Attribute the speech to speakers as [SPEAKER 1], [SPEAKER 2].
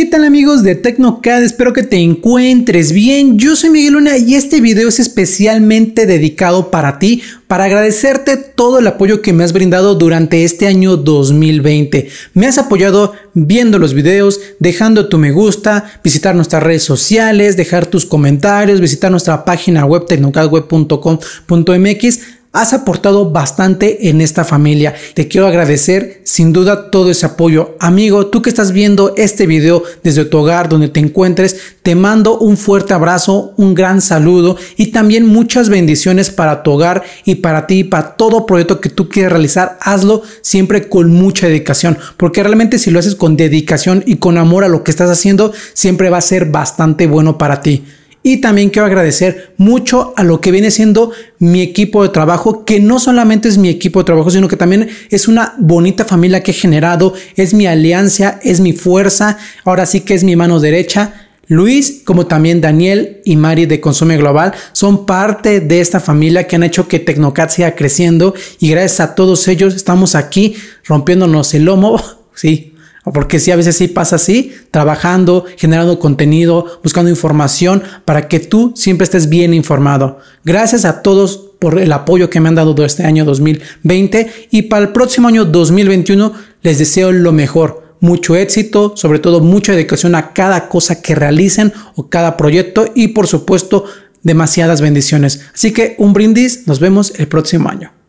[SPEAKER 1] ¿Qué tal amigos de TecnoCAD? Espero que te encuentres bien. Yo soy Miguel Luna y este video es especialmente dedicado para ti, para agradecerte todo el apoyo que me has brindado durante este año 2020. Me has apoyado viendo los videos, dejando tu me gusta, visitar nuestras redes sociales, dejar tus comentarios, visitar nuestra página web tecnocadweb.com.mx Has aportado bastante en esta familia. Te quiero agradecer sin duda todo ese apoyo. Amigo, tú que estás viendo este video desde tu hogar donde te encuentres, te mando un fuerte abrazo, un gran saludo y también muchas bendiciones para tu hogar y para ti y para todo proyecto que tú quieras realizar. Hazlo siempre con mucha dedicación, porque realmente si lo haces con dedicación y con amor a lo que estás haciendo, siempre va a ser bastante bueno para ti. Y también quiero agradecer mucho a lo que viene siendo mi equipo de trabajo, que no solamente es mi equipo de trabajo, sino que también es una bonita familia que he generado, es mi alianza, es mi fuerza, ahora sí que es mi mano derecha. Luis, como también Daniel y Mari de Consume Global, son parte de esta familia que han hecho que Tecnocat siga creciendo y gracias a todos ellos estamos aquí rompiéndonos el lomo, sí, porque si a veces sí pasa así, trabajando, generando contenido, buscando información para que tú siempre estés bien informado. Gracias a todos por el apoyo que me han dado este año 2020 y para el próximo año 2021 les deseo lo mejor. Mucho éxito, sobre todo mucha dedicación a cada cosa que realicen o cada proyecto y por supuesto demasiadas bendiciones. Así que un brindis, nos vemos el próximo año.